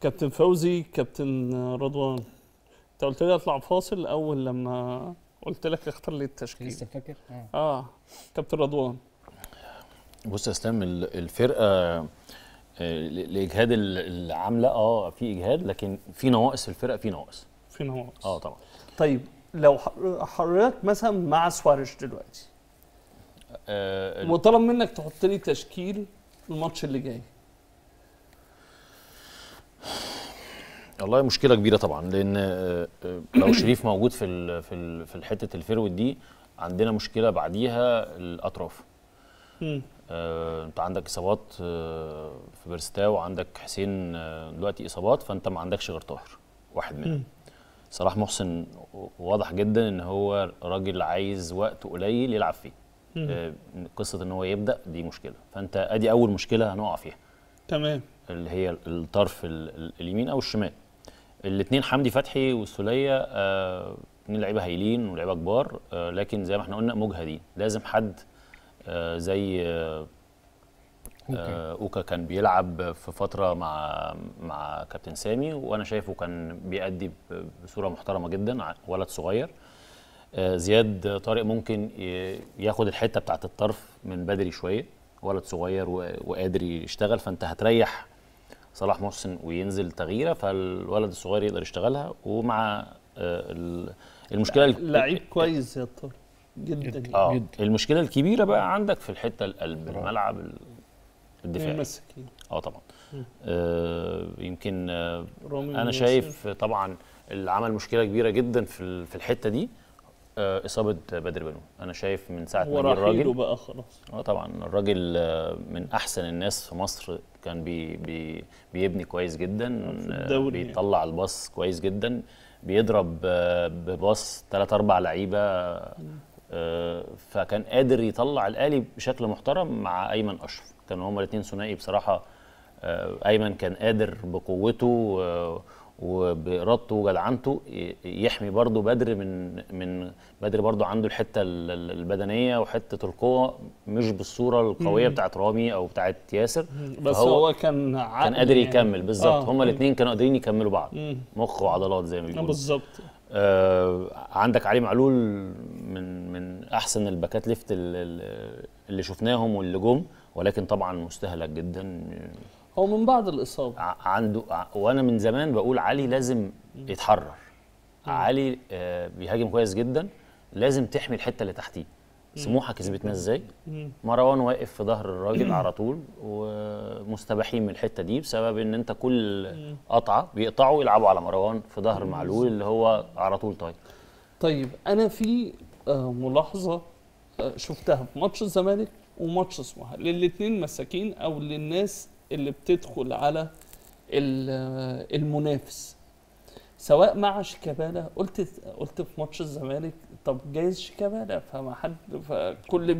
كابتن فوزي كابتن رضوان انت قلت لي اطلع فاصل اول لما قلت لك اختار لي التشكيل لسه فاكر اه, آه. كابتن رضوان بص يا اسلام الفرقه الاجهاد آه، اللي عامله اه في اجهاد لكن في نواقص في الفرقه في نواقص في نواقص اه طبعا طيب لو حضرتك مثلا مع سواريش دلوقتي آه وطلب منك تحط لي تشكيل الماتش اللي جاي والله مشكله كبيره طبعا لان آه، آه، لو شريف موجود في الـ في الـ في حته الفيرويد دي عندنا مشكله بعديها الاطراف آه، انت عندك اصابات في بيرستاو وعندك حسين دلوقتي اصابات فانت ما عندكش غير طاهر واحد منهم صلاح محسن واضح جدا ان هو راجل عايز وقت قليل يلعب فيه قصه ان هو يبدا دي مشكله فانت ادي اول مشكله هنقع فيها تمام اللي هي الطرف اليمين او الشمال الاثنين حمدي فتحي والسوليه اثنين آه، لعيبه هايلين ولعيبه كبار آه، لكن زي ما احنا قلنا مجهدين لازم حد آه، زي أوكي. اوكا كان بيلعب في فتره مع مع كابتن سامي وانا شايفه كان بيأدي بصوره محترمه جدا ولد صغير زياد طارق ممكن ياخد الحته بتاعت الطرف من بدري شويه ولد صغير وقادر يشتغل فانت هتريح صلاح محسن وينزل تغييره فالولد الصغير يقدر يشتغلها ومع آه، المشكله لعيب كويس يا طارق جدا جدا, آه. جدا المشكله الكبيره بقى عندك في الحته القلب الملعب الدفاعي اه طبعا آه يمكن آه انا شايف طبعا اللي عمل مشكله كبيره جدا في في الحته دي آه، اصابه بدر بنو انا شايف من ساعه ما الراجل بقى خلاص اه طبعا الراجل آه، من احسن الناس في مصر كان بي بي بيبني كويس جدا آه، يعني. بيطلع يعني. الباص كويس جدا بيضرب بباص ثلاث اربع لعيبه فكان قادر يطلع الاهلي بشكل محترم مع ايمن اشرف كانوا هما الاثنين ثنائي بصراحه ايمن كان قادر بقوته وبارادته وجدعنته يحمي برضه بدر من من بدر برضه عنده الحته البدنيه وحته القوه مش بالصوره القويه بتاعت رامي او بتاعت ياسر بس هو كان كان قادر يعني. يكمل بالظبط آه هما الاثنين كانوا قادرين يكملوا بعض مخ وعضلات زي ما بيقولوا بالظبط آه عندك علي معلول من من احسن الباكات ليفت اللي شفناهم واللي جم ولكن طبعا مستهلك جدا هو من بعد الاصابه عنده وانا من زمان بقول علي لازم يتحرر علي آه، بيهاجم كويس جدا لازم تحمي الحته اللي تحتيه سموحه كسبتنا ازاي مروان واقف في ظهر الراجل على طول ومستباحين من الحته دي بسبب ان انت كل قطعه بيقطعوا يلعبوا على مروان في ظهر معلول اللي هو على طول طاير طيب انا في آه، ملاحظه آه، شفتها في ماتش الزمالك وماتش سموحه للاثنين مساكين او للناس اللي بتدخل على المنافس سواء مع شيكابالا قلت قلت في ماتش الزمالك طب جايز شيكابالا فما حد فكل بي